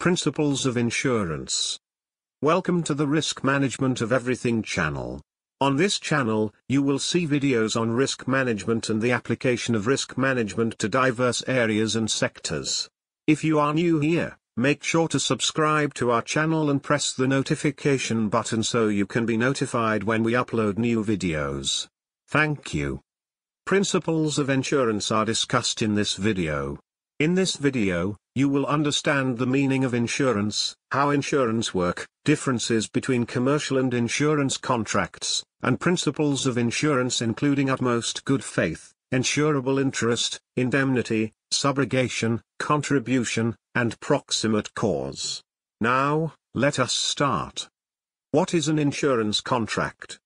Principles of Insurance. Welcome to the Risk Management of Everything channel. On this channel, you will see videos on risk management and the application of risk management to diverse areas and sectors. If you are new here, make sure to subscribe to our channel and press the notification button so you can be notified when we upload new videos. Thank you. Principles of insurance are discussed in this video. In this video, you will understand the meaning of insurance, how insurance work, differences between commercial and insurance contracts, and principles of insurance including utmost good faith, insurable interest, indemnity, subrogation, contribution, and proximate cause. Now, let us start. What is an insurance contract?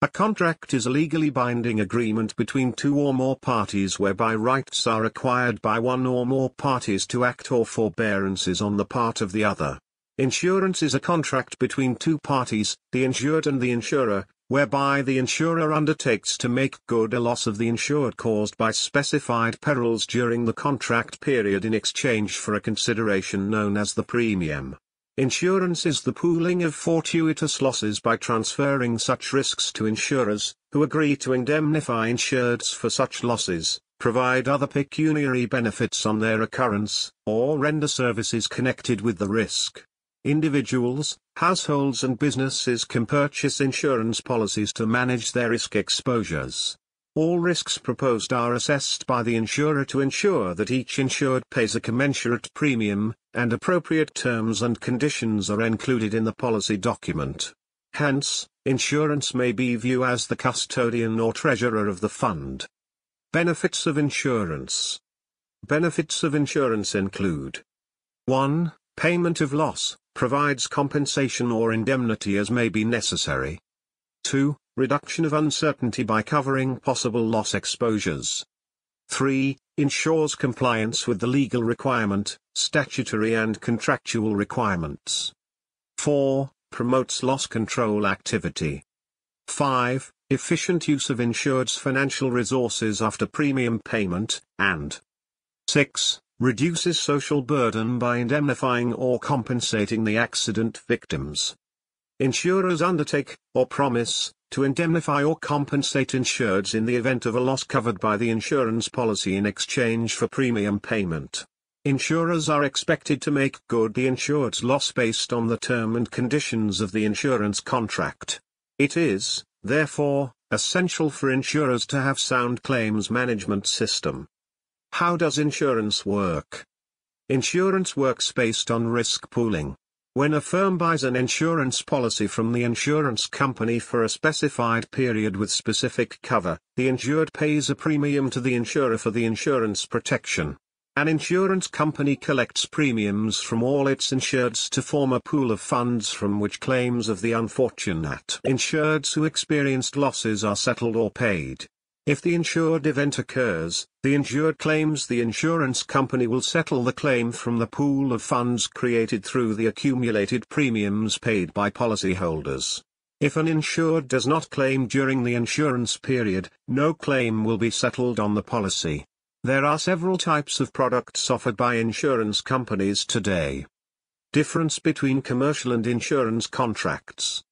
A contract is a legally binding agreement between two or more parties whereby rights are acquired by one or more parties to act or forbearances on the part of the other. Insurance is a contract between two parties, the insured and the insurer, whereby the insurer undertakes to make good a loss of the insured caused by specified perils during the contract period in exchange for a consideration known as the premium. Insurance is the pooling of fortuitous losses by transferring such risks to insurers, who agree to indemnify insureds for such losses, provide other pecuniary benefits on their occurrence, or render services connected with the risk. Individuals, households and businesses can purchase insurance policies to manage their risk exposures. All risks proposed are assessed by the insurer to ensure that each insured pays a commensurate premium, and appropriate terms and conditions are included in the policy document. Hence, insurance may be viewed as the custodian or treasurer of the fund. Benefits of insurance Benefits of insurance include 1. Payment of loss, provides compensation or indemnity as may be necessary. 2. Reduction of uncertainty by covering possible loss exposures. 3 ensures compliance with the legal requirement, statutory and contractual requirements. 4. Promotes loss control activity. 5. Efficient use of insured's financial resources after premium payment, and 6. Reduces social burden by indemnifying or compensating the accident victims. Insurers undertake, or promise, to indemnify or compensate insureds in the event of a loss covered by the insurance policy in exchange for premium payment. Insurers are expected to make good the insured's loss based on the term and conditions of the insurance contract. It is, therefore, essential for insurers to have sound claims management system. How does insurance work? Insurance works based on risk pooling. When a firm buys an insurance policy from the insurance company for a specified period with specific cover, the insured pays a premium to the insurer for the insurance protection. An insurance company collects premiums from all its insureds to form a pool of funds from which claims of the unfortunate insureds who experienced losses are settled or paid. If the insured event occurs, the insured claims the insurance company will settle the claim from the pool of funds created through the accumulated premiums paid by policyholders. If an insured does not claim during the insurance period, no claim will be settled on the policy. There are several types of products offered by insurance companies today. Difference between commercial and insurance contracts.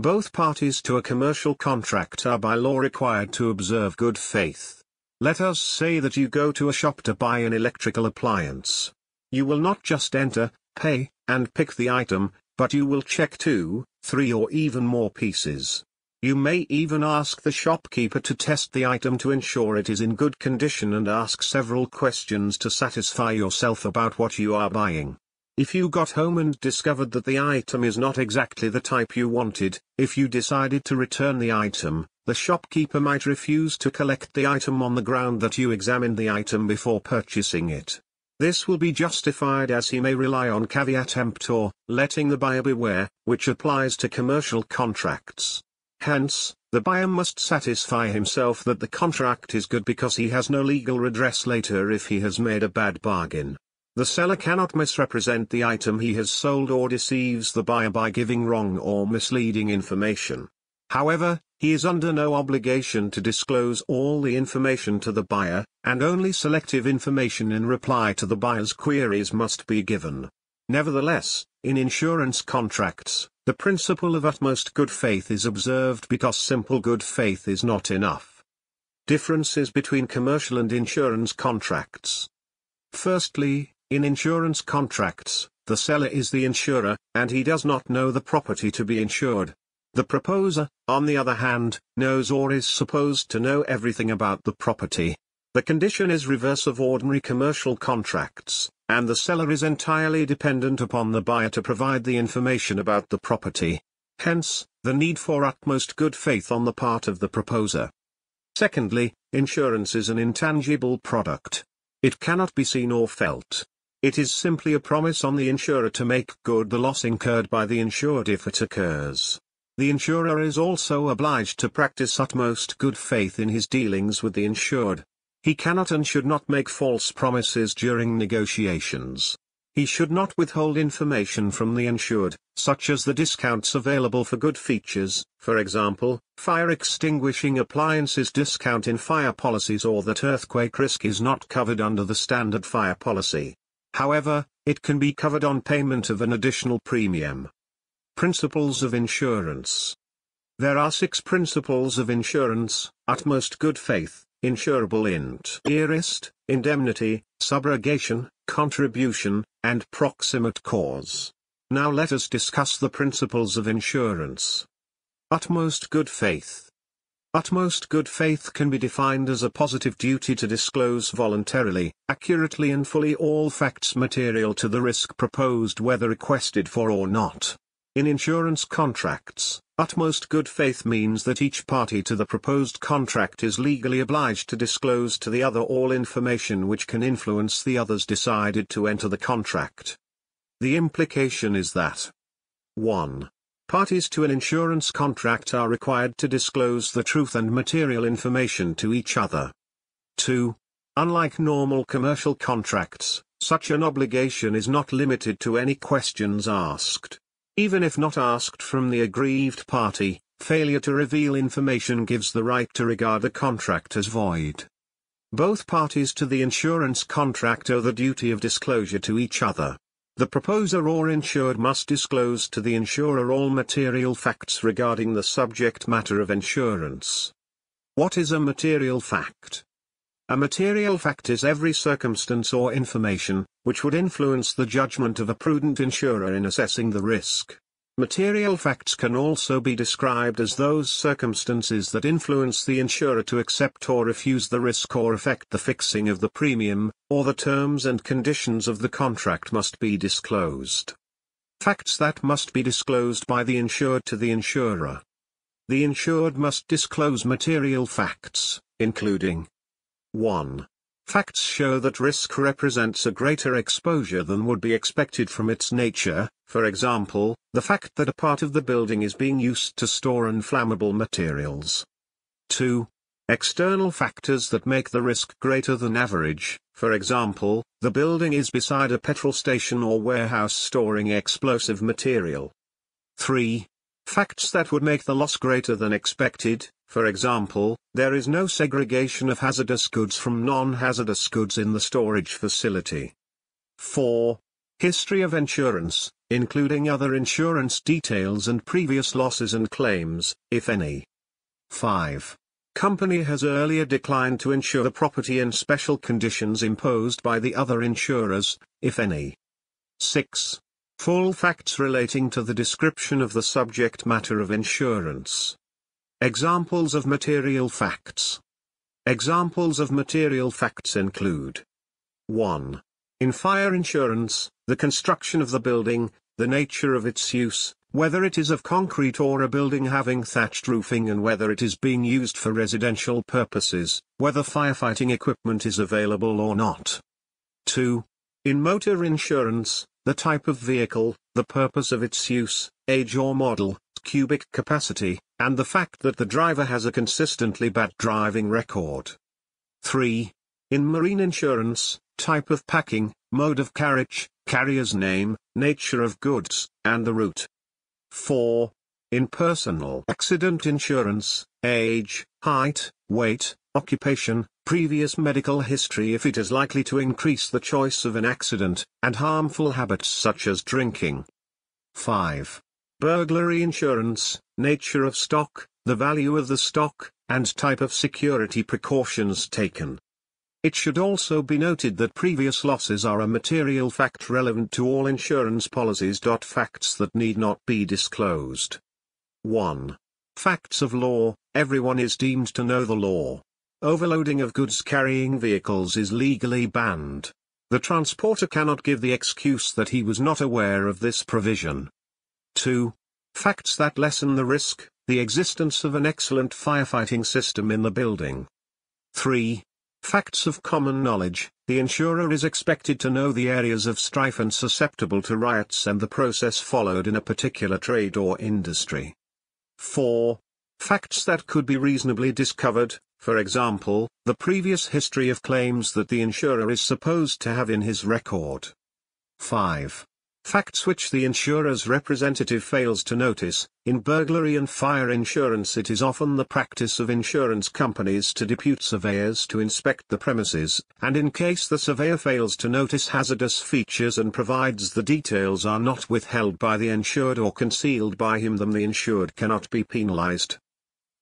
Both parties to a commercial contract are by law required to observe good faith. Let us say that you go to a shop to buy an electrical appliance. You will not just enter, pay, and pick the item, but you will check two, three or even more pieces. You may even ask the shopkeeper to test the item to ensure it is in good condition and ask several questions to satisfy yourself about what you are buying. If you got home and discovered that the item is not exactly the type you wanted, if you decided to return the item, the shopkeeper might refuse to collect the item on the ground that you examined the item before purchasing it. This will be justified as he may rely on caveat emptor, letting the buyer beware, which applies to commercial contracts. Hence, the buyer must satisfy himself that the contract is good because he has no legal redress later if he has made a bad bargain. The seller cannot misrepresent the item he has sold or deceives the buyer by giving wrong or misleading information. However, he is under no obligation to disclose all the information to the buyer, and only selective information in reply to the buyer's queries must be given. Nevertheless, in insurance contracts, the principle of utmost good faith is observed because simple good faith is not enough. Differences between commercial and insurance contracts. Firstly, in insurance contracts, the seller is the insurer, and he does not know the property to be insured. The proposer, on the other hand, knows or is supposed to know everything about the property. The condition is reverse of ordinary commercial contracts, and the seller is entirely dependent upon the buyer to provide the information about the property. Hence, the need for utmost good faith on the part of the proposer. Secondly, insurance is an intangible product. It cannot be seen or felt, it is simply a promise on the insurer to make good the loss incurred by the insured if it occurs. The insurer is also obliged to practice utmost good faith in his dealings with the insured. He cannot and should not make false promises during negotiations. He should not withhold information from the insured, such as the discounts available for good features, for example, fire extinguishing appliances discount in fire policies or that earthquake risk is not covered under the standard fire policy. However, it can be covered on payment of an additional premium. Principles of Insurance There are six principles of insurance, utmost good faith, insurable int, earist, indemnity, subrogation, contribution, and proximate cause. Now let us discuss the principles of insurance. Utmost good faith. Utmost good faith can be defined as a positive duty to disclose voluntarily, accurately and fully all facts material to the risk proposed whether requested for or not. In insurance contracts, utmost good faith means that each party to the proposed contract is legally obliged to disclose to the other all information which can influence the other's decided to enter the contract. The implication is that 1. Parties to an insurance contract are required to disclose the truth and material information to each other. 2. Unlike normal commercial contracts, such an obligation is not limited to any questions asked. Even if not asked from the aggrieved party, failure to reveal information gives the right to regard the contract as void. Both parties to the insurance contract owe the duty of disclosure to each other. The proposer or insured must disclose to the insurer all material facts regarding the subject matter of insurance. What is a material fact? A material fact is every circumstance or information, which would influence the judgment of a prudent insurer in assessing the risk. Material facts can also be described as those circumstances that influence the insurer to accept or refuse the risk or affect the fixing of the premium, or the terms and conditions of the contract must be disclosed. Facts that must be disclosed by the insured to the insurer. The insured must disclose material facts, including 1. Facts show that risk represents a greater exposure than would be expected from its nature, for example, the fact that a part of the building is being used to store inflammable materials. 2. External factors that make the risk greater than average, for example, the building is beside a petrol station or warehouse storing explosive material. 3. Facts that would make the loss greater than expected, for example, there is no segregation of hazardous goods from non-hazardous goods in the storage facility. 4. History of insurance, including other insurance details and previous losses and claims, if any. 5. Company has earlier declined to insure the property in special conditions imposed by the other insurers, if any. 6. Full facts relating to the description of the subject matter of insurance. Examples of material facts. Examples of material facts include 1. In fire insurance, the construction of the building, the nature of its use, whether it is of concrete or a building having thatched roofing and whether it is being used for residential purposes, whether firefighting equipment is available or not. 2. In motor insurance, the type of vehicle, the purpose of its use, age or model, cubic capacity, and the fact that the driver has a consistently bad driving record. 3. In marine insurance, type of packing, mode of carriage, carrier's name, nature of goods, and the route. 4. In personal accident insurance, age, height, weight, occupation, previous medical history if it is likely to increase the choice of an accident, and harmful habits such as drinking. 5. Burglary insurance, nature of stock, the value of the stock, and type of security precautions taken. It should also be noted that previous losses are a material fact relevant to all insurance policies. Facts that need not be disclosed. 1. Facts of law Everyone is deemed to know the law. Overloading of goods carrying vehicles is legally banned. The transporter cannot give the excuse that he was not aware of this provision. 2. Facts that lessen the risk, the existence of an excellent firefighting system in the building. 3. Facts of common knowledge, the insurer is expected to know the areas of strife and susceptible to riots and the process followed in a particular trade or industry. 4. Facts that could be reasonably discovered, for example, the previous history of claims that the insurer is supposed to have in his record. 5. Facts which the insurer's representative fails to notice, in burglary and fire insurance it is often the practice of insurance companies to depute surveyors to inspect the premises, and in case the surveyor fails to notice hazardous features and provides the details are not withheld by the insured or concealed by him then the insured cannot be penalized.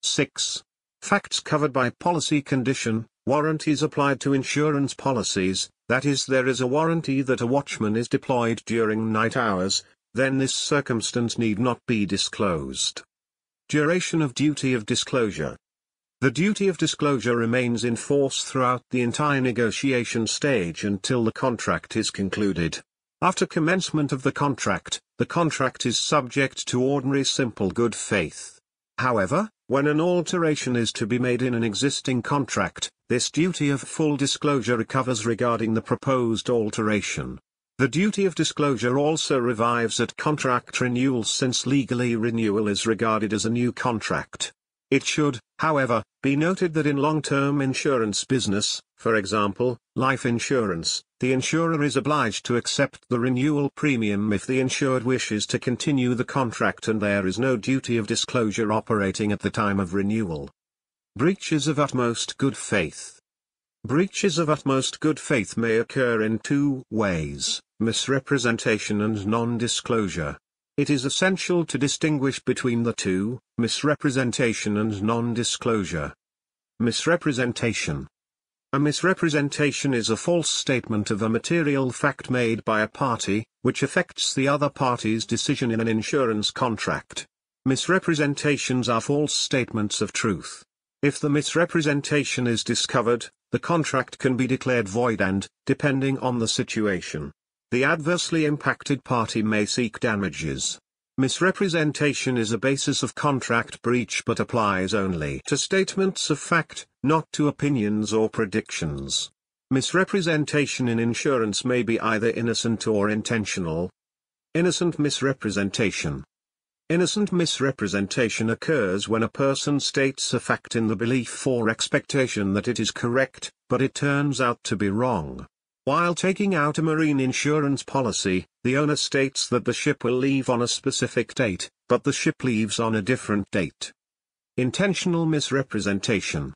6. Facts covered by policy condition, warranties applied to insurance policies, that is there is a warranty that a watchman is deployed during night hours, then this circumstance need not be disclosed. Duration of duty of disclosure. The duty of disclosure remains in force throughout the entire negotiation stage until the contract is concluded. After commencement of the contract, the contract is subject to ordinary simple good faith. However, when an alteration is to be made in an existing contract, this duty of full disclosure recovers regarding the proposed alteration. The duty of disclosure also revives at contract renewal since legally renewal is regarded as a new contract. It should, however, be noted that in long-term insurance business, for example, life insurance, the insurer is obliged to accept the renewal premium if the insured wishes to continue the contract and there is no duty of disclosure operating at the time of renewal. Breaches of utmost good faith. Breaches of utmost good faith may occur in two ways, misrepresentation and non-disclosure. It is essential to distinguish between the two, misrepresentation and non-disclosure. Misrepresentation A misrepresentation is a false statement of a material fact made by a party, which affects the other party's decision in an insurance contract. Misrepresentations are false statements of truth. If the misrepresentation is discovered, the contract can be declared void and, depending on the situation, the adversely impacted party may seek damages. Misrepresentation is a basis of contract breach but applies only to statements of fact, not to opinions or predictions. Misrepresentation in insurance may be either innocent or intentional. Innocent misrepresentation. Innocent misrepresentation occurs when a person states a fact in the belief or expectation that it is correct, but it turns out to be wrong. While taking out a marine insurance policy, the owner states that the ship will leave on a specific date, but the ship leaves on a different date. Intentional misrepresentation.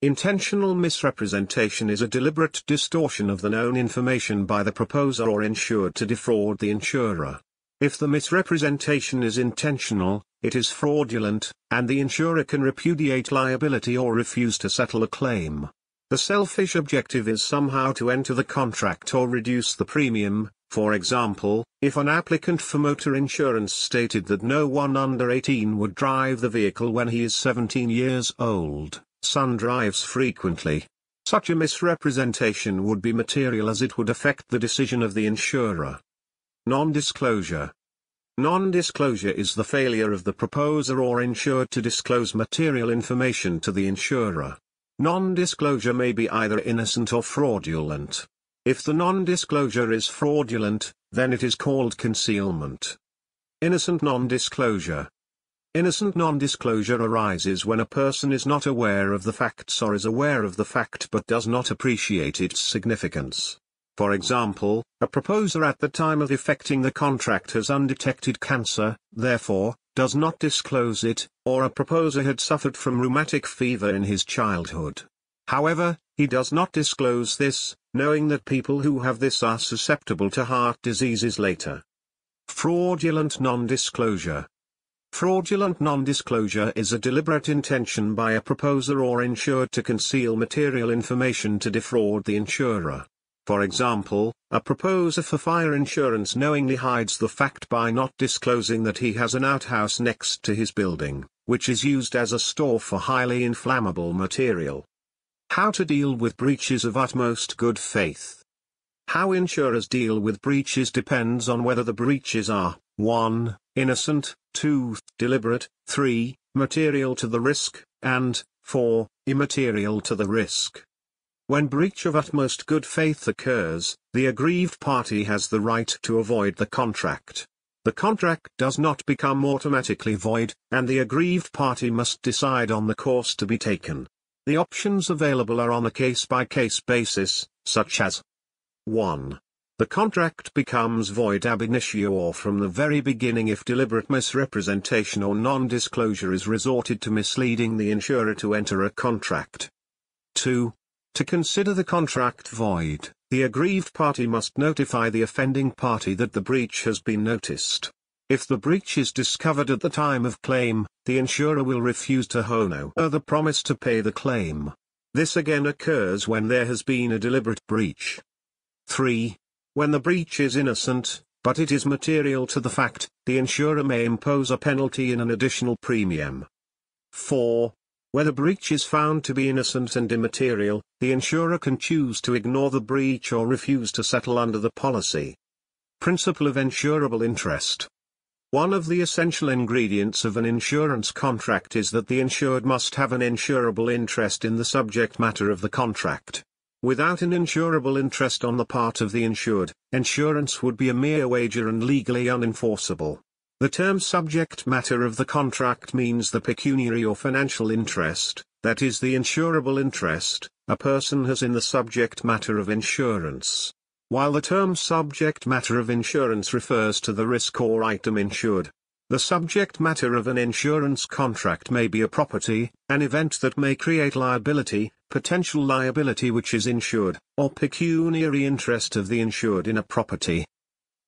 Intentional misrepresentation is a deliberate distortion of the known information by the proposer or insured to defraud the insurer. If the misrepresentation is intentional, it is fraudulent, and the insurer can repudiate liability or refuse to settle a claim. The selfish objective is somehow to enter the contract or reduce the premium, for example, if an applicant for motor insurance stated that no one under 18 would drive the vehicle when he is 17 years old, son drives frequently. Such a misrepresentation would be material as it would affect the decision of the insurer. Non-disclosure Non-disclosure is the failure of the proposer or insured to disclose material information to the insurer. Non-disclosure may be either innocent or fraudulent. If the non-disclosure is fraudulent, then it is called concealment. Innocent non-disclosure. Innocent non-disclosure arises when a person is not aware of the facts or is aware of the fact but does not appreciate its significance. For example, a proposer at the time of effecting the contract has undetected cancer, therefore, does not disclose it, or a proposer had suffered from rheumatic fever in his childhood. However, he does not disclose this, knowing that people who have this are susceptible to heart diseases later. Fraudulent non-disclosure. Fraudulent non-disclosure is a deliberate intention by a proposer or insured to conceal material information to defraud the insurer. For example, a proposer for fire insurance knowingly hides the fact by not disclosing that he has an outhouse next to his building, which is used as a store for highly inflammable material. How to deal with breaches of utmost good faith. How insurers deal with breaches depends on whether the breaches are 1. Innocent, 2. Deliberate, 3. Material to the risk, and 4. Immaterial to the risk. When breach of utmost good faith occurs, the aggrieved party has the right to avoid the contract. The contract does not become automatically void, and the aggrieved party must decide on the course to be taken. The options available are on a case-by-case basis, such as 1. The contract becomes void ab initio or from the very beginning if deliberate misrepresentation or non-disclosure is resorted to misleading the insurer to enter a contract. 2. To consider the contract void, the aggrieved party must notify the offending party that the breach has been noticed. If the breach is discovered at the time of claim, the insurer will refuse to honour the promise to pay the claim. This again occurs when there has been a deliberate breach. 3. When the breach is innocent, but it is material to the fact, the insurer may impose a penalty in an additional premium. 4. Where the breach is found to be innocent and immaterial, the insurer can choose to ignore the breach or refuse to settle under the policy. Principle of insurable interest. One of the essential ingredients of an insurance contract is that the insured must have an insurable interest in the subject matter of the contract. Without an insurable interest on the part of the insured, insurance would be a mere wager and legally unenforceable. The term subject matter of the contract means the pecuniary or financial interest, that is the insurable interest, a person has in the subject matter of insurance. While the term subject matter of insurance refers to the risk or item insured, the subject matter of an insurance contract may be a property, an event that may create liability, potential liability which is insured, or pecuniary interest of the insured in a property.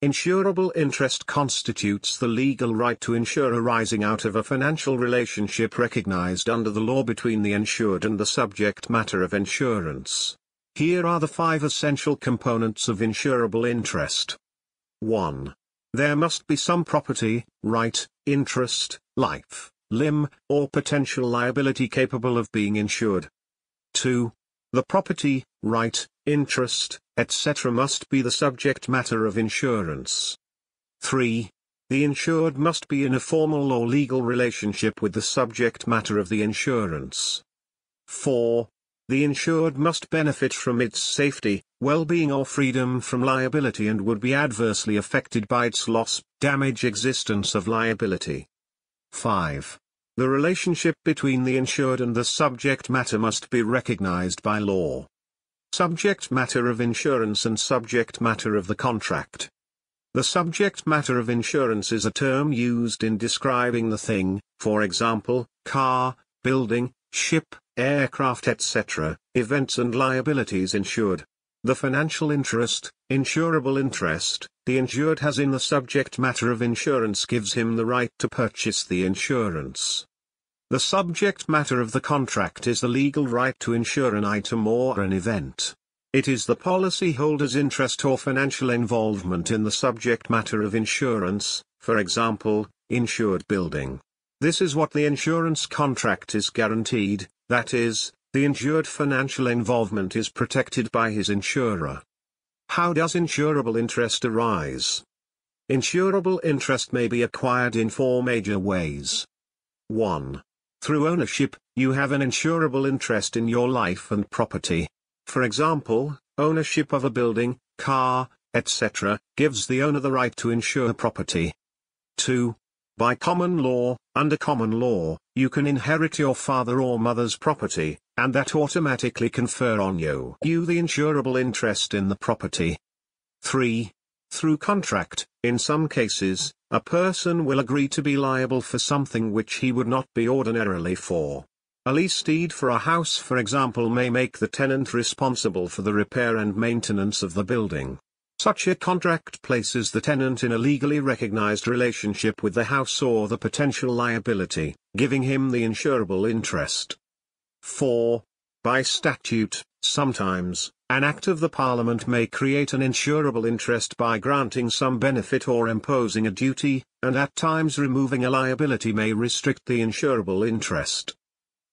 Insurable interest constitutes the legal right to insure arising out of a financial relationship recognized under the law between the insured and the subject matter of insurance. Here are the five essential components of insurable interest. 1. There must be some property, right, interest, life, limb, or potential liability capable of being insured. 2. The property, right, interest, etc. must be the subject matter of insurance. 3. The insured must be in a formal or legal relationship with the subject matter of the insurance. 4. The insured must benefit from its safety, well-being or freedom from liability and would be adversely affected by its loss, damage existence of liability. 5. The relationship between the insured and the subject matter must be recognized by law. Subject matter of insurance and subject matter of the contract. The subject matter of insurance is a term used in describing the thing, for example, car, building, ship, aircraft etc., events and liabilities insured. The financial interest, insurable interest, the insured has in the subject matter of insurance gives him the right to purchase the insurance. The subject matter of the contract is the legal right to insure an item or an event. It is the policyholder's interest or financial involvement in the subject matter of insurance, for example, insured building. This is what the insurance contract is guaranteed, that is, the insured financial involvement is protected by his insurer. How does insurable interest arise? Insurable interest may be acquired in four major ways. 1. Through ownership, you have an insurable interest in your life and property. For example, ownership of a building, car, etc., gives the owner the right to insure property. 2. By common law, under common law, you can inherit your father or mother's property, and that automatically confer on you, you the insurable interest in the property. 3. Through contract, in some cases, a person will agree to be liable for something which he would not be ordinarily for. A lease deed for a house for example may make the tenant responsible for the repair and maintenance of the building. Such a contract places the tenant in a legally recognized relationship with the house or the potential liability, giving him the insurable interest. 4. By statute, sometimes, an Act of the Parliament may create an insurable interest by granting some benefit or imposing a duty, and at times removing a liability may restrict the insurable interest.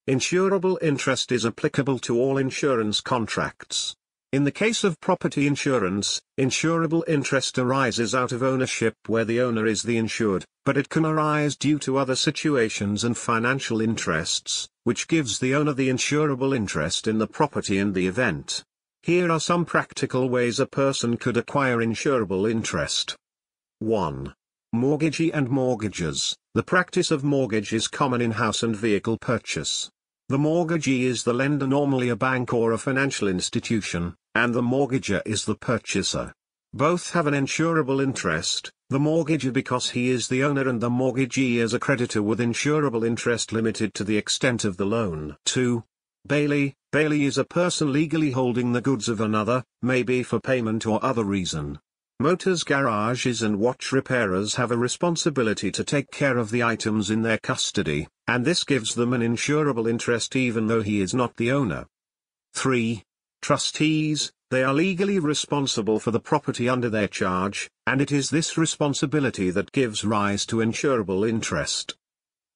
Insurable interest is applicable to all insurance contracts. In the case of property insurance, insurable interest arises out of ownership where the owner is the insured, but it can arise due to other situations and financial interests, which gives the owner the insurable interest in the property in the event. Here are some practical ways a person could acquire insurable interest. 1. Mortgagee and mortgages. The practice of mortgage is common in house and vehicle purchase. The mortgagee is the lender normally a bank or a financial institution, and the mortgager is the purchaser. Both have an insurable interest, the mortgager because he is the owner and the mortgagee as a creditor with insurable interest limited to the extent of the loan. 2. Bailey, Bailey is a person legally holding the goods of another, maybe for payment or other reason. Motors garages and watch repairers have a responsibility to take care of the items in their custody, and this gives them an insurable interest even though he is not the owner. 3. Trustees, they are legally responsible for the property under their charge, and it is this responsibility that gives rise to insurable interest.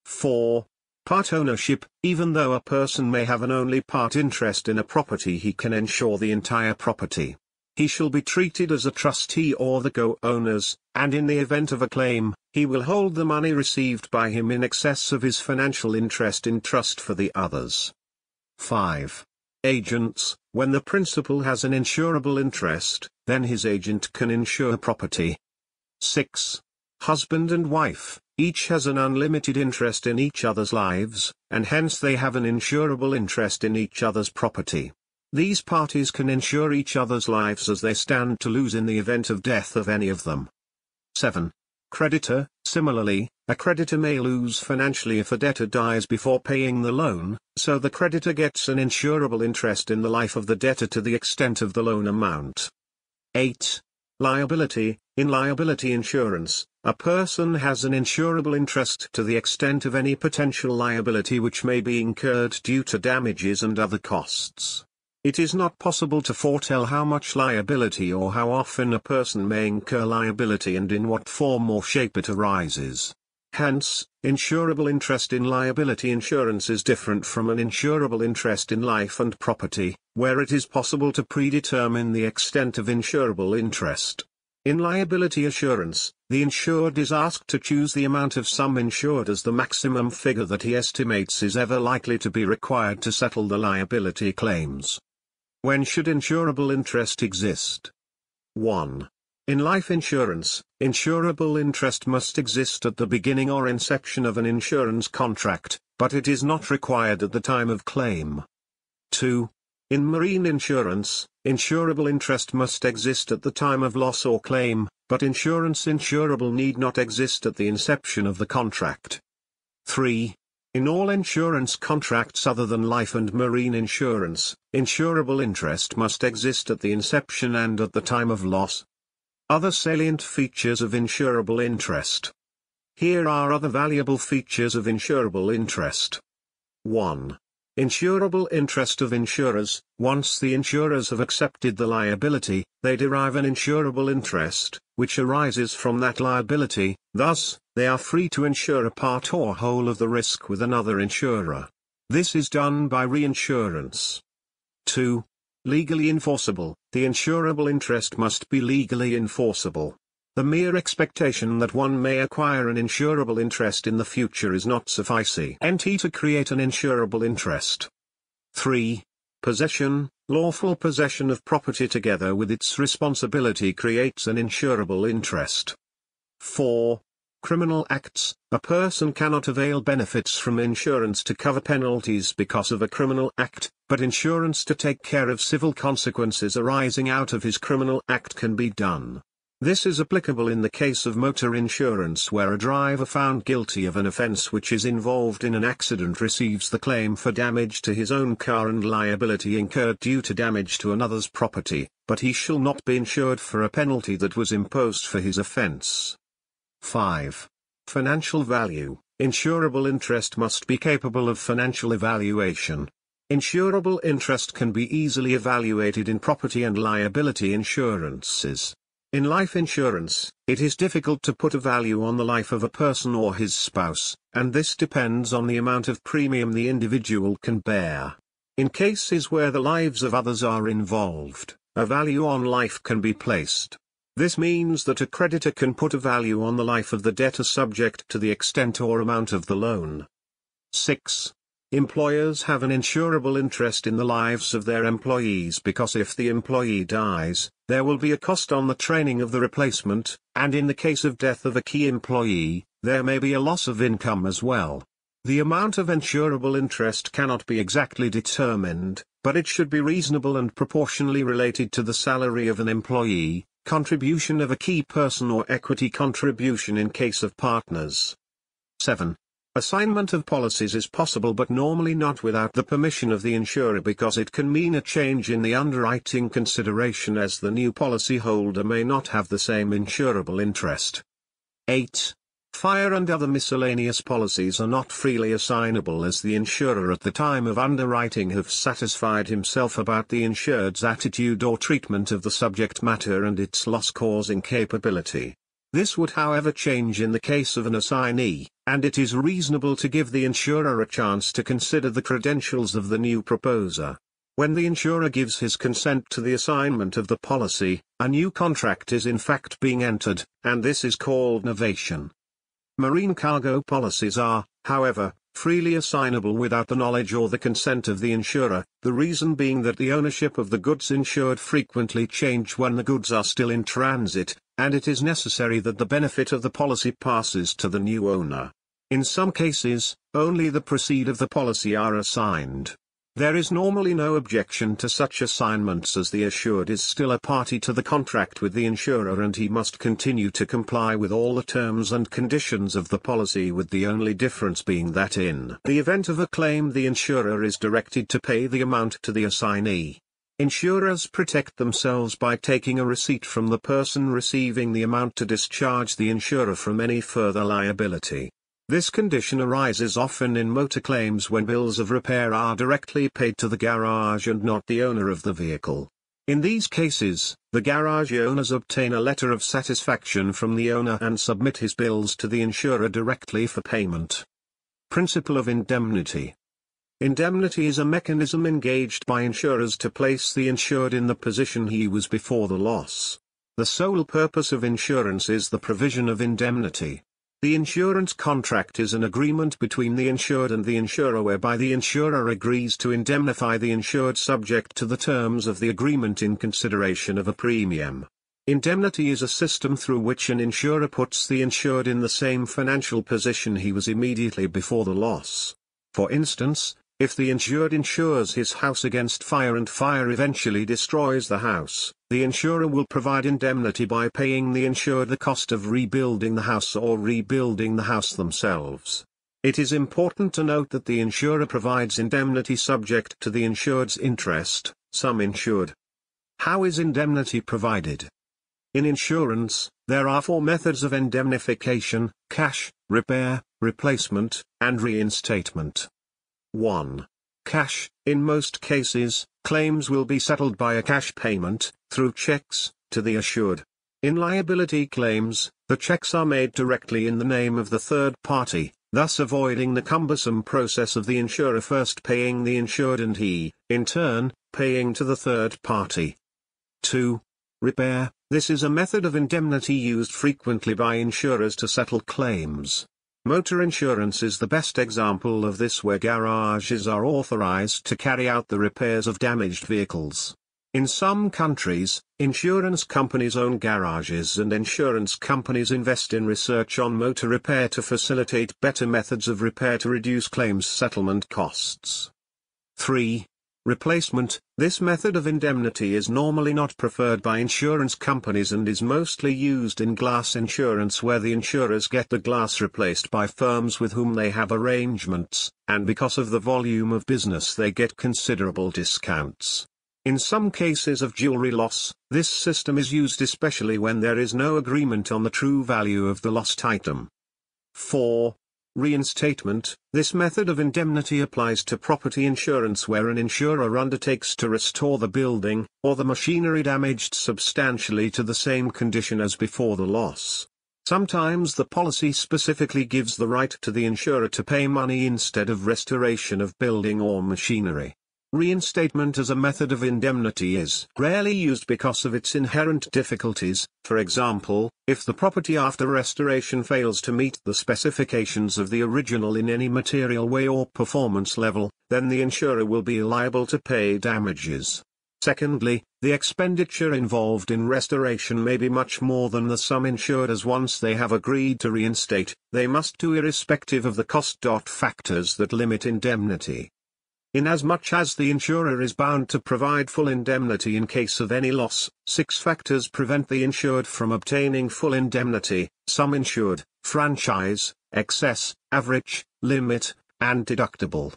4. Part ownership, even though a person may have an only part interest in a property he can ensure the entire property. He shall be treated as a trustee or the co-owners, and in the event of a claim, he will hold the money received by him in excess of his financial interest in trust for the others. 5. Agents, when the principal has an insurable interest, then his agent can insure property. 6. Husband and wife, each has an unlimited interest in each other's lives, and hence they have an insurable interest in each other's property. These parties can insure each other's lives as they stand to lose in the event of death of any of them. 7. Creditor, similarly, a creditor may lose financially if a debtor dies before paying the loan, so the creditor gets an insurable interest in the life of the debtor to the extent of the loan amount. 8. Liability, in liability insurance, a person has an insurable interest to the extent of any potential liability which may be incurred due to damages and other costs. It is not possible to foretell how much liability or how often a person may incur liability and in what form or shape it arises. Hence, insurable interest in liability insurance is different from an insurable interest in life and property, where it is possible to predetermine the extent of insurable interest. In liability assurance, the insured is asked to choose the amount of sum insured as the maximum figure that he estimates is ever likely to be required to settle the liability claims. When should insurable interest exist? 1. In life insurance, insurable interest must exist at the beginning or inception of an insurance contract, but it is not required at the time of claim. 2. In marine insurance, Insurable interest must exist at the time of loss or claim, but insurance insurable need not exist at the inception of the contract. 3. In all insurance contracts other than life and marine insurance, insurable interest must exist at the inception and at the time of loss. Other salient features of insurable interest. Here are other valuable features of insurable interest. 1. Insurable interest of insurers, once the insurers have accepted the liability, they derive an insurable interest, which arises from that liability, thus, they are free to insure a part or whole of the risk with another insurer. This is done by reinsurance. 2. Legally enforceable, the insurable interest must be legally enforceable. The mere expectation that one may acquire an insurable interest in the future is not sufficient to create an insurable interest. 3. Possession, lawful possession of property together with its responsibility creates an insurable interest. 4. Criminal acts, a person cannot avail benefits from insurance to cover penalties because of a criminal act, but insurance to take care of civil consequences arising out of his criminal act can be done. This is applicable in the case of motor insurance where a driver found guilty of an offense which is involved in an accident receives the claim for damage to his own car and liability incurred due to damage to another's property, but he shall not be insured for a penalty that was imposed for his offense. 5. Financial value. Insurable interest must be capable of financial evaluation. Insurable interest can be easily evaluated in property and liability insurances. In life insurance, it is difficult to put a value on the life of a person or his spouse, and this depends on the amount of premium the individual can bear. In cases where the lives of others are involved, a value on life can be placed. This means that a creditor can put a value on the life of the debtor subject to the extent or amount of the loan. 6. Employers have an insurable interest in the lives of their employees because if the employee dies, there will be a cost on the training of the replacement, and in the case of death of a key employee, there may be a loss of income as well. The amount of insurable interest cannot be exactly determined, but it should be reasonable and proportionally related to the salary of an employee, contribution of a key person or equity contribution in case of partners. 7. Assignment of policies is possible but normally not without the permission of the insurer because it can mean a change in the underwriting consideration as the new policyholder may not have the same insurable interest. 8. Fire and other miscellaneous policies are not freely assignable as the insurer at the time of underwriting have satisfied himself about the insured's attitude or treatment of the subject matter and its loss-causing capability. This would however change in the case of an assignee, and it is reasonable to give the insurer a chance to consider the credentials of the new proposer. When the insurer gives his consent to the assignment of the policy, a new contract is in fact being entered, and this is called novation. Marine cargo policies are, however, freely assignable without the knowledge or the consent of the insurer, the reason being that the ownership of the goods insured frequently change when the goods are still in transit, and it is necessary that the benefit of the policy passes to the new owner. In some cases, only the proceed of the policy are assigned. There is normally no objection to such assignments as the assured is still a party to the contract with the insurer and he must continue to comply with all the terms and conditions of the policy with the only difference being that in the event of a claim the insurer is directed to pay the amount to the assignee. Insurers protect themselves by taking a receipt from the person receiving the amount to discharge the insurer from any further liability. This condition arises often in motor claims when bills of repair are directly paid to the garage and not the owner of the vehicle. In these cases, the garage owners obtain a letter of satisfaction from the owner and submit his bills to the insurer directly for payment. Principle of Indemnity Indemnity is a mechanism engaged by insurers to place the insured in the position he was before the loss. The sole purpose of insurance is the provision of indemnity. The insurance contract is an agreement between the insured and the insurer whereby the insurer agrees to indemnify the insured subject to the terms of the agreement in consideration of a premium. Indemnity is a system through which an insurer puts the insured in the same financial position he was immediately before the loss. For instance, if the insured insures his house against fire and fire eventually destroys the house, the insurer will provide indemnity by paying the insured the cost of rebuilding the house or rebuilding the house themselves. It is important to note that the insurer provides indemnity subject to the insured's interest, Some insured. How is indemnity provided? In insurance, there are four methods of indemnification, cash, repair, replacement, and reinstatement. 1. Cash, in most cases, claims will be settled by a cash payment, through checks, to the assured. In liability claims, the checks are made directly in the name of the third party, thus avoiding the cumbersome process of the insurer first paying the insured and he, in turn, paying to the third party. 2. Repair, this is a method of indemnity used frequently by insurers to settle claims. Motor insurance is the best example of this where garages are authorized to carry out the repairs of damaged vehicles. In some countries, insurance companies own garages and insurance companies invest in research on motor repair to facilitate better methods of repair to reduce claims settlement costs. 3. Replacement This method of indemnity is normally not preferred by insurance companies and is mostly used in glass insurance where the insurers get the glass replaced by firms with whom they have arrangements, and because of the volume of business they get considerable discounts. In some cases of jewelry loss, this system is used especially when there is no agreement on the true value of the lost item. 4. Reinstatement This method of indemnity applies to property insurance where an insurer undertakes to restore the building, or the machinery damaged substantially to the same condition as before the loss. Sometimes the policy specifically gives the right to the insurer to pay money instead of restoration of building or machinery. Reinstatement as a method of indemnity is rarely used because of its inherent difficulties, for example, if the property after restoration fails to meet the specifications of the original in any material way or performance level, then the insurer will be liable to pay damages. Secondly, the expenditure involved in restoration may be much more than the sum insured as once they have agreed to reinstate, they must do irrespective of the cost. Factors that limit indemnity. Inasmuch as the insurer is bound to provide full indemnity in case of any loss, six factors prevent the insured from obtaining full indemnity, sum insured, franchise, excess, average, limit, and deductible.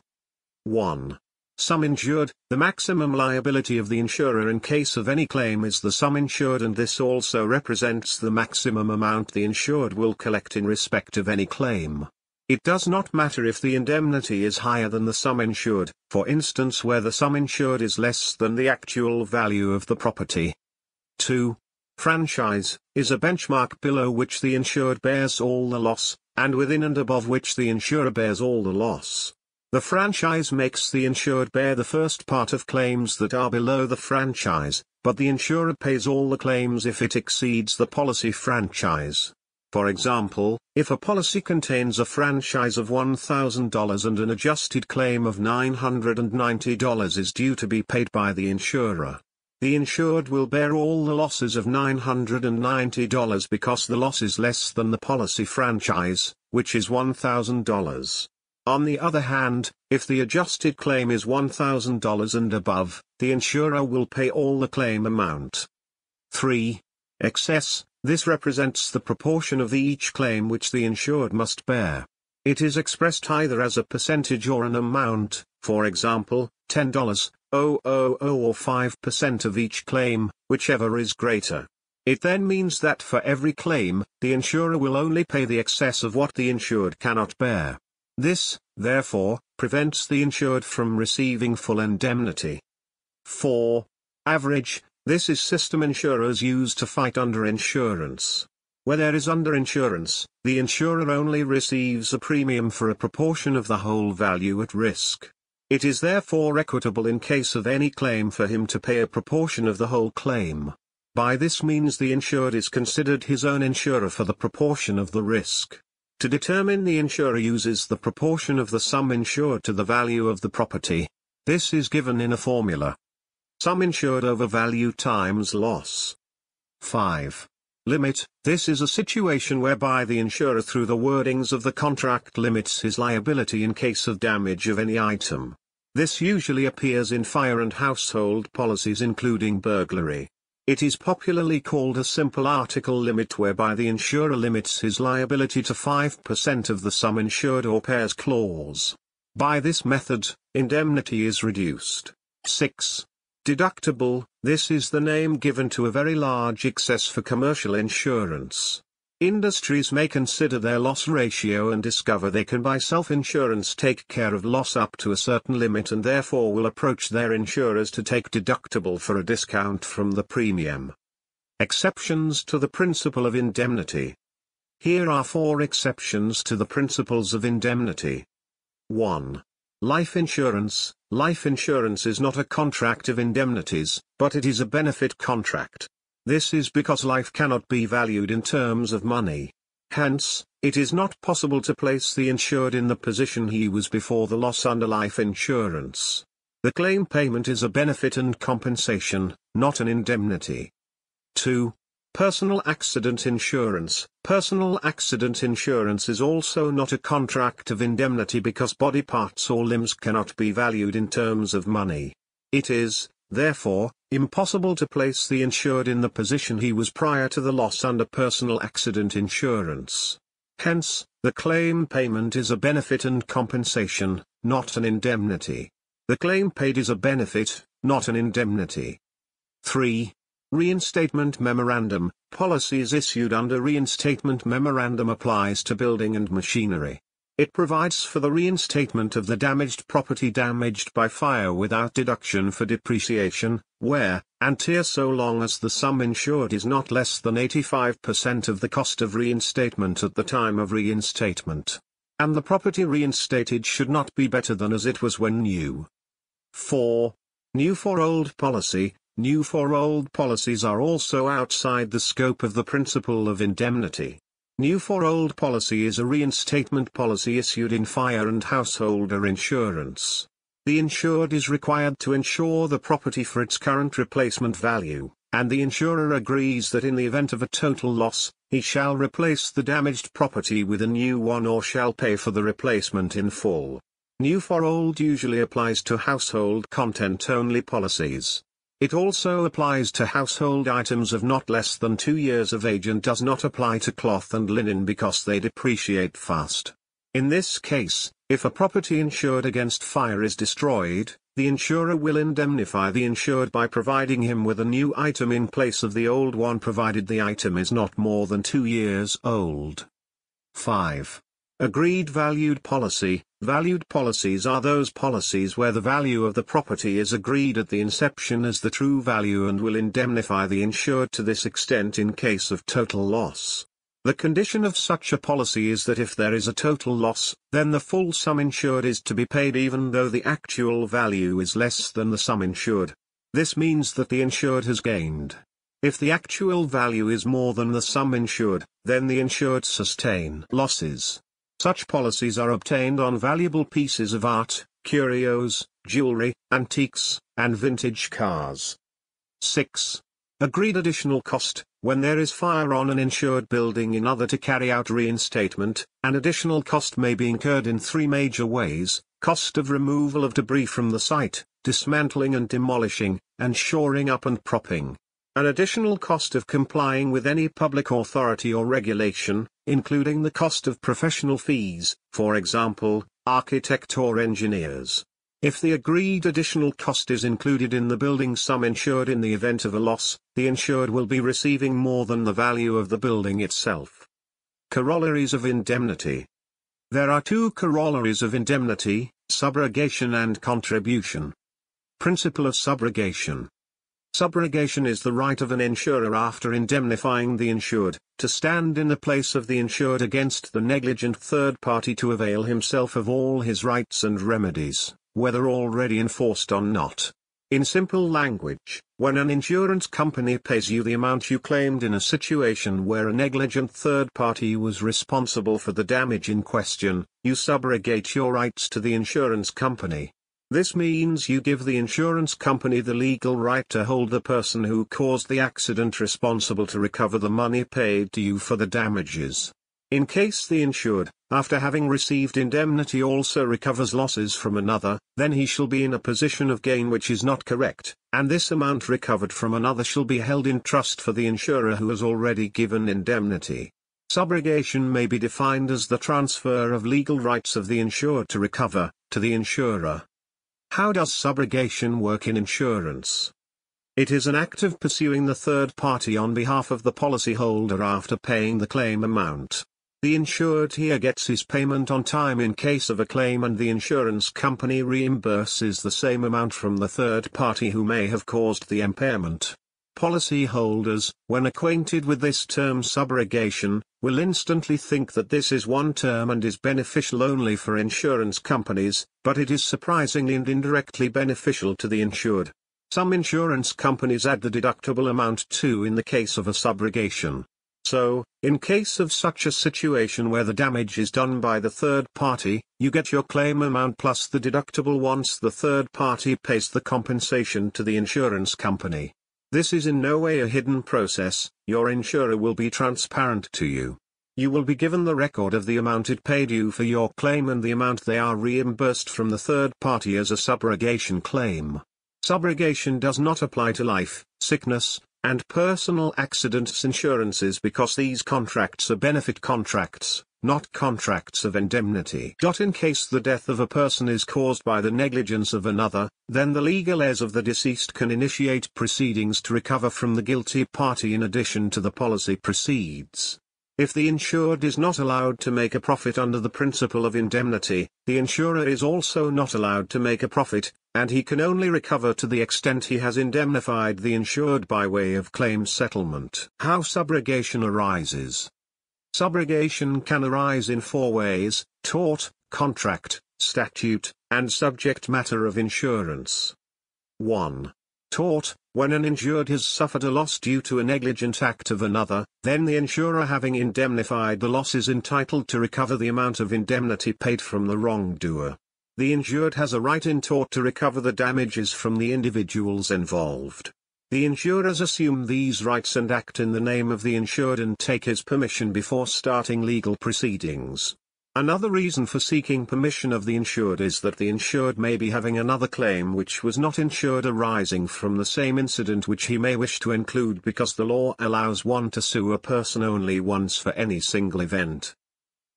1. Sum insured, the maximum liability of the insurer in case of any claim is the sum insured and this also represents the maximum amount the insured will collect in respect of any claim. It does not matter if the indemnity is higher than the sum insured, for instance where the sum insured is less than the actual value of the property. 2. Franchise, is a benchmark below which the insured bears all the loss, and within and above which the insurer bears all the loss. The franchise makes the insured bear the first part of claims that are below the franchise, but the insurer pays all the claims if it exceeds the policy franchise. For example, if a policy contains a franchise of $1,000 and an adjusted claim of $990 is due to be paid by the insurer, the insured will bear all the losses of $990 because the loss is less than the policy franchise, which is $1,000. On the other hand, if the adjusted claim is $1,000 and above, the insurer will pay all the claim amount. 3. Excess, this represents the proportion of the each claim which the insured must bear. It is expressed either as a percentage or an amount, for example, $10, dollars oh, oh, oh, or 5% of each claim, whichever is greater. It then means that for every claim, the insurer will only pay the excess of what the insured cannot bear. This, therefore, prevents the insured from receiving full indemnity. 4. Average, this is system insurers use to fight underinsurance. Where there is underinsurance, the insurer only receives a premium for a proportion of the whole value at risk. It is therefore equitable in case of any claim for him to pay a proportion of the whole claim. By this means the insured is considered his own insurer for the proportion of the risk. To determine the insurer uses the proportion of the sum insured to the value of the property. This is given in a formula. Sum insured over value times loss. 5. Limit This is a situation whereby the insurer through the wordings of the contract limits his liability in case of damage of any item. This usually appears in fire and household policies including burglary. It is popularly called a simple article limit whereby the insurer limits his liability to 5% of the sum insured or pairs clause. By this method, indemnity is reduced. 6. Deductible, this is the name given to a very large excess for commercial insurance. Industries may consider their loss ratio and discover they can by self-insurance take care of loss up to a certain limit and therefore will approach their insurers to take deductible for a discount from the premium. Exceptions to the principle of indemnity. Here are four exceptions to the principles of indemnity. 1. Life insurance, Life insurance is not a contract of indemnities, but it is a benefit contract. This is because life cannot be valued in terms of money. Hence, it is not possible to place the insured in the position he was before the loss under life insurance. The claim payment is a benefit and compensation, not an indemnity. 2. Personal accident insurance. Personal accident insurance is also not a contract of indemnity because body parts or limbs cannot be valued in terms of money. It is, therefore, impossible to place the insured in the position he was prior to the loss under personal accident insurance. Hence, the claim payment is a benefit and compensation, not an indemnity. The claim paid is a benefit, not an indemnity. 3. Reinstatement Memorandum, policies issued under Reinstatement Memorandum applies to building and machinery. It provides for the reinstatement of the damaged property damaged by fire without deduction for depreciation, wear, and tear so long as the sum insured is not less than 85% of the cost of reinstatement at the time of reinstatement. And the property reinstated should not be better than as it was when new. 4. New for old policy, New for old policies are also outside the scope of the principle of indemnity. New for old policy is a reinstatement policy issued in fire and householder insurance. The insured is required to insure the property for its current replacement value, and the insurer agrees that in the event of a total loss, he shall replace the damaged property with a new one or shall pay for the replacement in full. New for old usually applies to household content only policies. It also applies to household items of not less than two years of age and does not apply to cloth and linen because they depreciate fast. In this case, if a property insured against fire is destroyed, the insurer will indemnify the insured by providing him with a new item in place of the old one provided the item is not more than two years old. 5. Agreed valued policy Valued policies are those policies where the value of the property is agreed at the inception as the true value and will indemnify the insured to this extent in case of total loss. The condition of such a policy is that if there is a total loss, then the full sum insured is to be paid even though the actual value is less than the sum insured. This means that the insured has gained. If the actual value is more than the sum insured, then the insured sustain losses. Such policies are obtained on valuable pieces of art, curios, jewelry, antiques, and vintage cars. 6. Agreed additional cost, when there is fire on an insured building in order to carry out reinstatement, an additional cost may be incurred in three major ways, cost of removal of debris from the site, dismantling and demolishing, and shoring up and propping. An additional cost of complying with any public authority or regulation, including the cost of professional fees, for example, architect or engineers. If the agreed additional cost is included in the building sum insured in the event of a loss, the insured will be receiving more than the value of the building itself. Corollaries of indemnity. There are two corollaries of indemnity, subrogation and contribution. Principle of subrogation. Subrogation is the right of an insurer after indemnifying the insured, to stand in the place of the insured against the negligent third party to avail himself of all his rights and remedies, whether already enforced or not. In simple language, when an insurance company pays you the amount you claimed in a situation where a negligent third party was responsible for the damage in question, you subrogate your rights to the insurance company. This means you give the insurance company the legal right to hold the person who caused the accident responsible to recover the money paid to you for the damages. In case the insured, after having received indemnity also recovers losses from another, then he shall be in a position of gain which is not correct, and this amount recovered from another shall be held in trust for the insurer who has already given indemnity. Subrogation may be defined as the transfer of legal rights of the insured to recover, to the insurer. How does subrogation work in insurance? It is an act of pursuing the third party on behalf of the policyholder after paying the claim amount. The insured here gets his payment on time in case of a claim and the insurance company reimburses the same amount from the third party who may have caused the impairment. Policyholders, when acquainted with this term subrogation, will instantly think that this is one term and is beneficial only for insurance companies, but it is surprisingly and indirectly beneficial to the insured. Some insurance companies add the deductible amount too in the case of a subrogation. So, in case of such a situation where the damage is done by the third party, you get your claim amount plus the deductible once the third party pays the compensation to the insurance company. This is in no way a hidden process, your insurer will be transparent to you. You will be given the record of the amount it paid you for your claim and the amount they are reimbursed from the third party as a subrogation claim. Subrogation does not apply to life, sickness, and personal accidents insurances because these contracts are benefit contracts not contracts of indemnity. In case the death of a person is caused by the negligence of another, then the legal heirs of the deceased can initiate proceedings to recover from the guilty party in addition to the policy proceeds. If the insured is not allowed to make a profit under the principle of indemnity, the insurer is also not allowed to make a profit, and he can only recover to the extent he has indemnified the insured by way of claim settlement. How subrogation arises Subrogation can arise in four ways, tort, contract, statute, and subject matter of insurance. 1. Tort, when an insured has suffered a loss due to a negligent act of another, then the insurer having indemnified the loss is entitled to recover the amount of indemnity paid from the wrongdoer. The insured has a right in tort to recover the damages from the individuals involved. The insurers assume these rights and act in the name of the insured and take his permission before starting legal proceedings. Another reason for seeking permission of the insured is that the insured may be having another claim which was not insured arising from the same incident which he may wish to include because the law allows one to sue a person only once for any single event.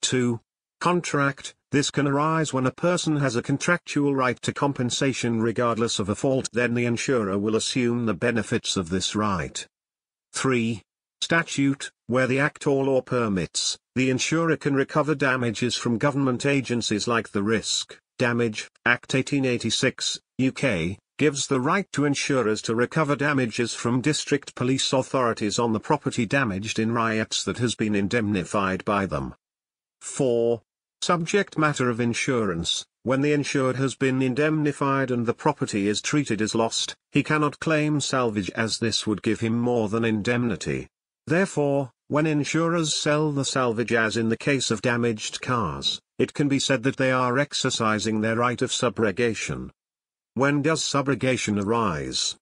2. Contract, this can arise when a person has a contractual right to compensation regardless of a fault then the insurer will assume the benefits of this right. 3. Statute, where the Act or law permits, the insurer can recover damages from government agencies like the Risk, Damage, Act 1886, UK, gives the right to insurers to recover damages from district police authorities on the property damaged in riots that has been indemnified by them. 4. Subject matter of insurance, when the insured has been indemnified and the property is treated as lost, he cannot claim salvage as this would give him more than indemnity. Therefore, when insurers sell the salvage as in the case of damaged cars, it can be said that they are exercising their right of subrogation. When does subrogation arise?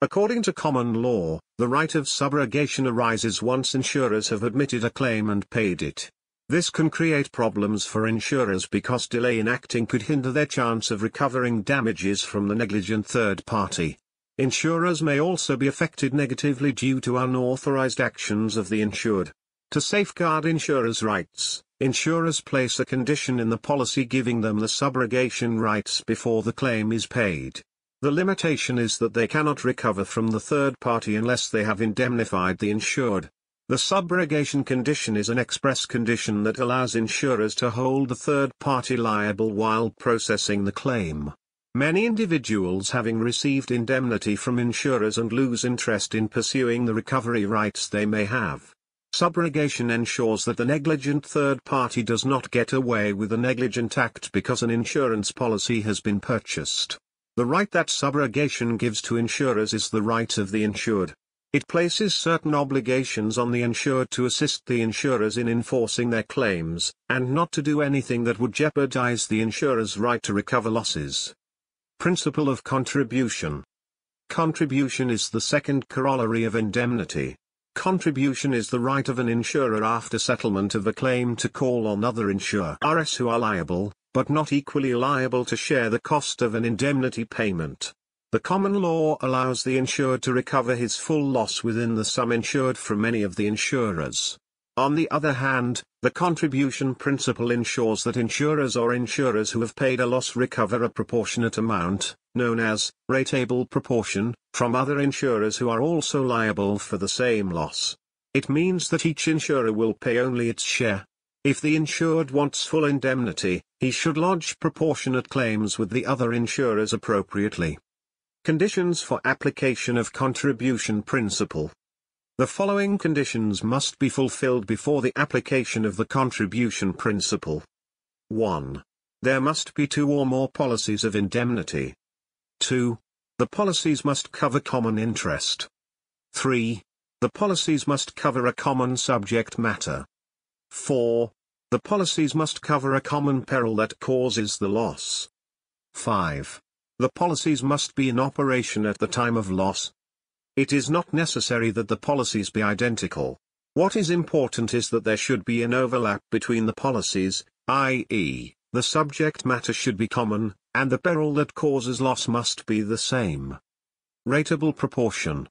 According to common law, the right of subrogation arises once insurers have admitted a claim and paid it. This can create problems for insurers because delay in acting could hinder their chance of recovering damages from the negligent third party. Insurers may also be affected negatively due to unauthorized actions of the insured. To safeguard insurers' rights, insurers place a condition in the policy giving them the subrogation rights before the claim is paid. The limitation is that they cannot recover from the third party unless they have indemnified the insured. The subrogation condition is an express condition that allows insurers to hold the third party liable while processing the claim. Many individuals having received indemnity from insurers and lose interest in pursuing the recovery rights they may have. Subrogation ensures that the negligent third party does not get away with a negligent act because an insurance policy has been purchased. The right that subrogation gives to insurers is the right of the insured it places certain obligations on the insured to assist the insurers in enforcing their claims, and not to do anything that would jeopardize the insurer's right to recover losses. Principle of Contribution Contribution is the second corollary of indemnity. Contribution is the right of an insurer after settlement of a claim to call on other insurers who are liable, but not equally liable to share the cost of an indemnity payment. The common law allows the insured to recover his full loss within the sum insured from any of the insurers. On the other hand, the contribution principle ensures that insurers or insurers who have paid a loss recover a proportionate amount, known as rateable proportion, from other insurers who are also liable for the same loss. It means that each insurer will pay only its share. If the insured wants full indemnity, he should lodge proportionate claims with the other insurers appropriately. Conditions for application of contribution principle. The following conditions must be fulfilled before the application of the contribution principle. 1. There must be two or more policies of indemnity. 2. The policies must cover common interest. 3. The policies must cover a common subject matter. 4. The policies must cover a common peril that causes the loss. 5 the policies must be in operation at the time of loss. It is not necessary that the policies be identical. What is important is that there should be an overlap between the policies, i.e., the subject matter should be common, and the peril that causes loss must be the same. Rateable proportion.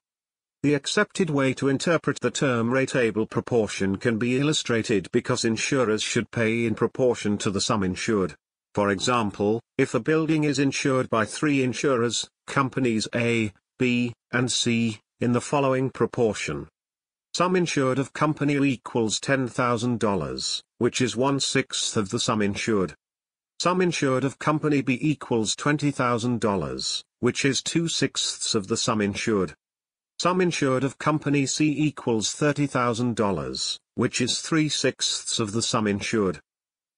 The accepted way to interpret the term rateable proportion can be illustrated because insurers should pay in proportion to the sum insured, for example, if a building is insured by three insurers, companies A, B, and C, in the following proportion. Sum insured of company equals $10,000, which is one-sixth of the sum insured. Sum insured of company B equals $20,000, which is two-sixths of the sum insured. Sum insured of company C equals $30,000, which is three-sixths of the sum insured.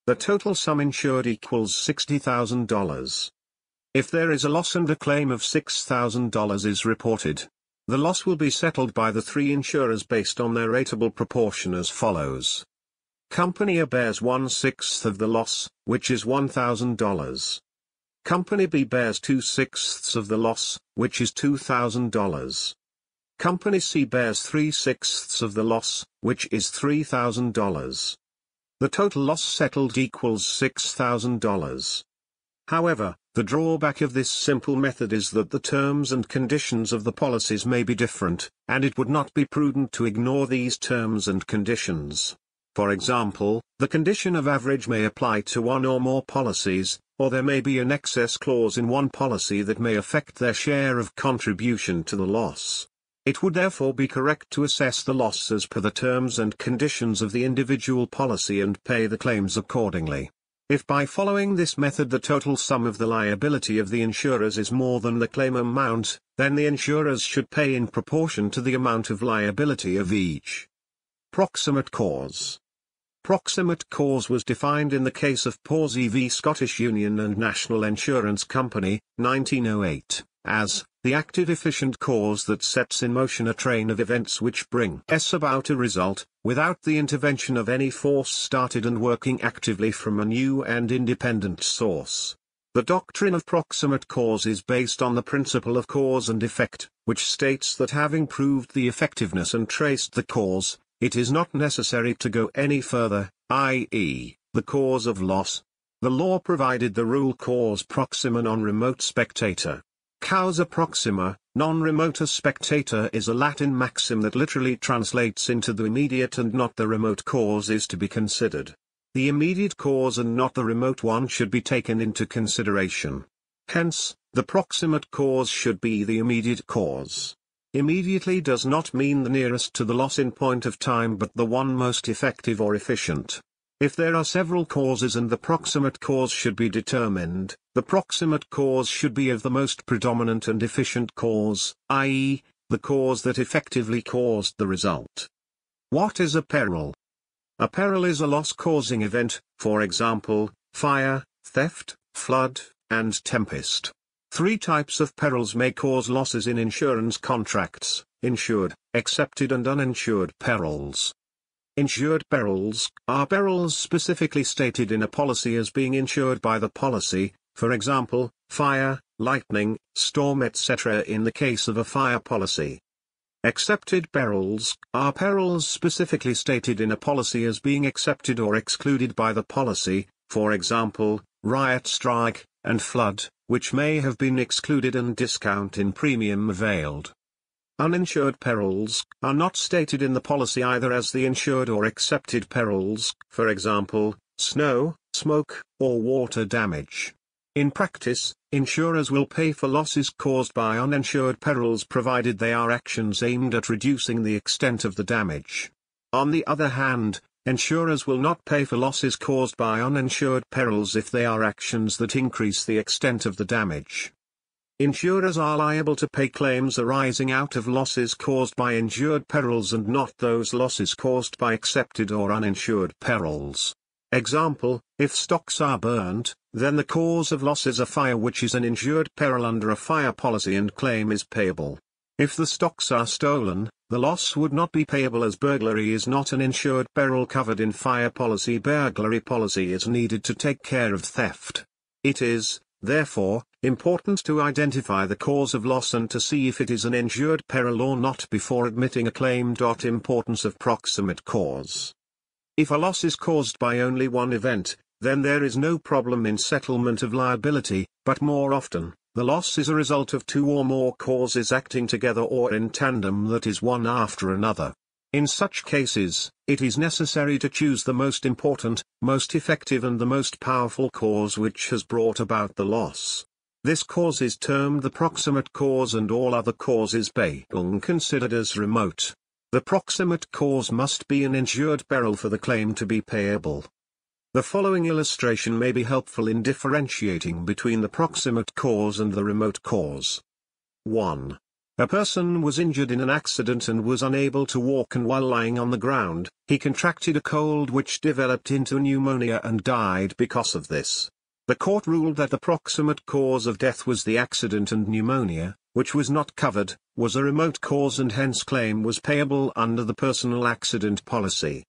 The total sum insured equals $60,000. If there is a loss and a claim of $6,000 is reported, the loss will be settled by the three insurers based on their rateable proportion as follows. Company A bears one-sixth of the loss, which is $1,000. Company B bears two-sixths of the loss, which is $2,000. Company C bears three-sixths of the loss, which is $3,000. The total loss settled equals $6,000. However, the drawback of this simple method is that the terms and conditions of the policies may be different, and it would not be prudent to ignore these terms and conditions. For example, the condition of average may apply to one or more policies, or there may be an excess clause in one policy that may affect their share of contribution to the loss. It would therefore be correct to assess the loss as per the terms and conditions of the individual policy and pay the claims accordingly. If by following this method the total sum of the liability of the insurers is more than the claim amount, then the insurers should pay in proportion to the amount of liability of each. Proximate cause. Proximate cause was defined in the case of Pawsey v Scottish Union and National Insurance Company, 1908, as the active efficient cause that sets in motion a train of events which bring s about a result, without the intervention of any force started and working actively from a new and independent source. The doctrine of proximate cause is based on the principle of cause and effect, which states that having proved the effectiveness and traced the cause, it is not necessary to go any further, i.e., the cause of loss. The law provided the rule cause proxima non remote spectator. Causa proxima, non remota spectator is a Latin maxim that literally translates into the immediate and not the remote cause is to be considered. The immediate cause and not the remote one should be taken into consideration. Hence, the proximate cause should be the immediate cause. Immediately does not mean the nearest to the loss in point of time but the one most effective or efficient. If there are several causes and the proximate cause should be determined, the proximate cause should be of the most predominant and efficient cause, i.e., the cause that effectively caused the result. What is a peril? A peril is a loss-causing event, for example, fire, theft, flood, and tempest. Three types of perils may cause losses in insurance contracts, insured, accepted and uninsured perils. Insured perils are perils specifically stated in a policy as being insured by the policy, for example, fire, lightning, storm etc. in the case of a fire policy. Accepted perils are perils specifically stated in a policy as being accepted or excluded by the policy, for example, riot strike, and flood, which may have been excluded and discount in premium availed. Uninsured perils are not stated in the policy either as the insured or accepted perils, for example, snow, smoke, or water damage. In practice, insurers will pay for losses caused by uninsured perils provided they are actions aimed at reducing the extent of the damage. On the other hand, insurers will not pay for losses caused by uninsured perils if they are actions that increase the extent of the damage. Insurers are liable to pay claims arising out of losses caused by insured perils and not those losses caused by accepted or uninsured perils. Example, if stocks are burned, then the cause of loss is a fire which is an insured peril under a fire policy and claim is payable. If the stocks are stolen, the loss would not be payable as burglary is not an insured peril covered in fire policy. Burglary policy is needed to take care of theft. It is, therefore, Important to identify the cause of loss and to see if it is an insured peril or not before admitting a claim. Importance of proximate cause. If a loss is caused by only one event, then there is no problem in settlement of liability, but more often, the loss is a result of two or more causes acting together or in tandem that is one after another. In such cases, it is necessary to choose the most important, most effective and the most powerful cause which has brought about the loss. This cause is termed the proximate cause and all other causes Beung considered as remote. The proximate cause must be an insured peril for the claim to be payable. The following illustration may be helpful in differentiating between the proximate cause and the remote cause. 1. A person was injured in an accident and was unable to walk and while lying on the ground, he contracted a cold which developed into pneumonia and died because of this. The court ruled that the proximate cause of death was the accident and pneumonia, which was not covered, was a remote cause and hence claim was payable under the personal accident policy.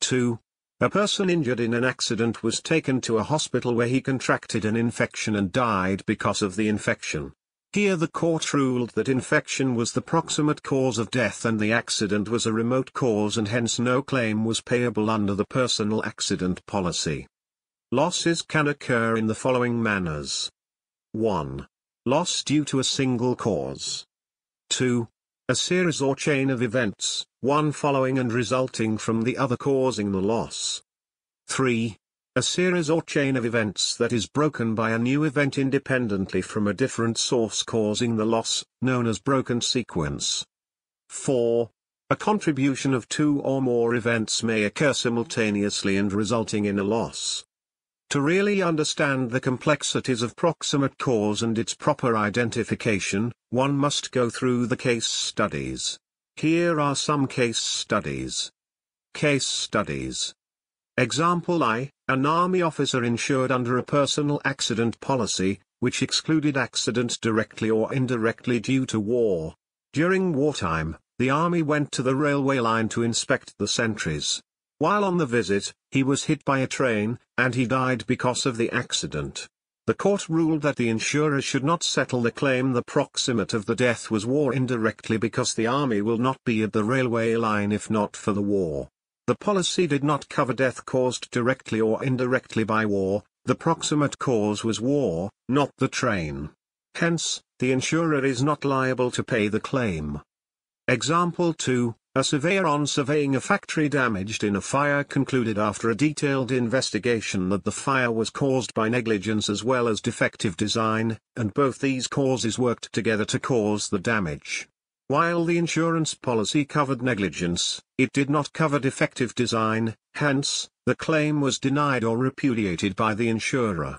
2. A person injured in an accident was taken to a hospital where he contracted an infection and died because of the infection. Here the court ruled that infection was the proximate cause of death and the accident was a remote cause and hence no claim was payable under the personal accident policy. Losses can occur in the following manners. 1. Loss due to a single cause. 2. A series or chain of events, one following and resulting from the other causing the loss. 3. A series or chain of events that is broken by a new event independently from a different source causing the loss, known as broken sequence. 4. A contribution of two or more events may occur simultaneously and resulting in a loss. To really understand the complexities of proximate cause and its proper identification, one must go through the case studies. Here are some case studies. Case studies. Example I, an army officer insured under a personal accident policy, which excluded accidents directly or indirectly due to war. During wartime, the army went to the railway line to inspect the sentries. While on the visit, he was hit by a train, and he died because of the accident. The court ruled that the insurer should not settle the claim the proximate of the death was war indirectly because the army will not be at the railway line if not for the war. The policy did not cover death caused directly or indirectly by war, the proximate cause was war, not the train. Hence, the insurer is not liable to pay the claim. Example 2, a surveyor on surveying a factory damaged in a fire concluded after a detailed investigation that the fire was caused by negligence as well as defective design, and both these causes worked together to cause the damage. While the insurance policy covered negligence, it did not cover defective design, hence, the claim was denied or repudiated by the insurer.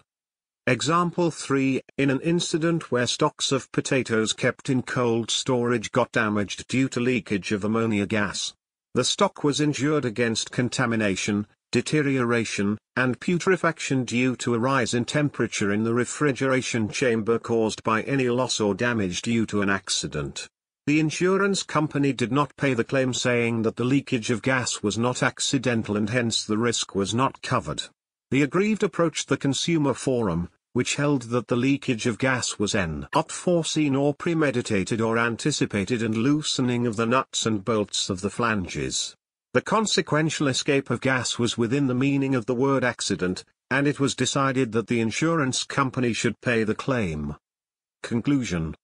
Example 3 In an incident where stocks of potatoes kept in cold storage got damaged due to leakage of ammonia gas. The stock was insured against contamination, deterioration, and putrefaction due to a rise in temperature in the refrigeration chamber caused by any loss or damage due to an accident. The insurance company did not pay the claim saying that the leakage of gas was not accidental and hence the risk was not covered. The aggrieved approached the consumer forum, which held that the leakage of gas was n not foreseen or premeditated or anticipated and loosening of the nuts and bolts of the flanges. The consequential escape of gas was within the meaning of the word accident, and it was decided that the insurance company should pay the claim. Conclusion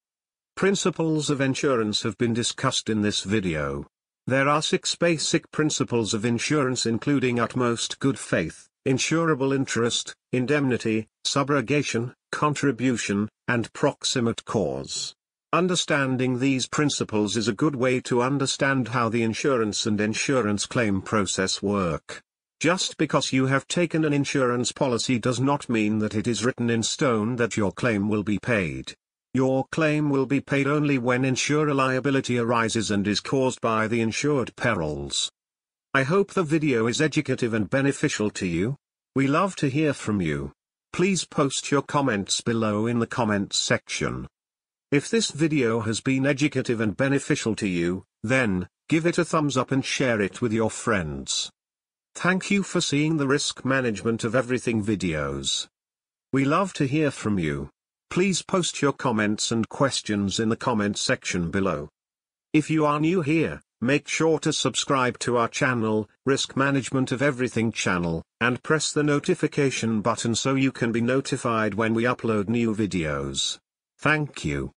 Principles of insurance have been discussed in this video. There are six basic principles of insurance including utmost good faith, insurable interest, indemnity, subrogation, contribution, and proximate cause. Understanding these principles is a good way to understand how the insurance and insurance claim process work. Just because you have taken an insurance policy does not mean that it is written in stone that your claim will be paid. Your claim will be paid only when insurer liability arises and is caused by the insured perils. I hope the video is educative and beneficial to you. We love to hear from you. Please post your comments below in the comments section. If this video has been educative and beneficial to you, then, give it a thumbs up and share it with your friends. Thank you for seeing the Risk Management of Everything videos. We love to hear from you. Please post your comments and questions in the comments section below. If you are new here, Make sure to subscribe to our channel, Risk Management of Everything channel, and press the notification button so you can be notified when we upload new videos. Thank you.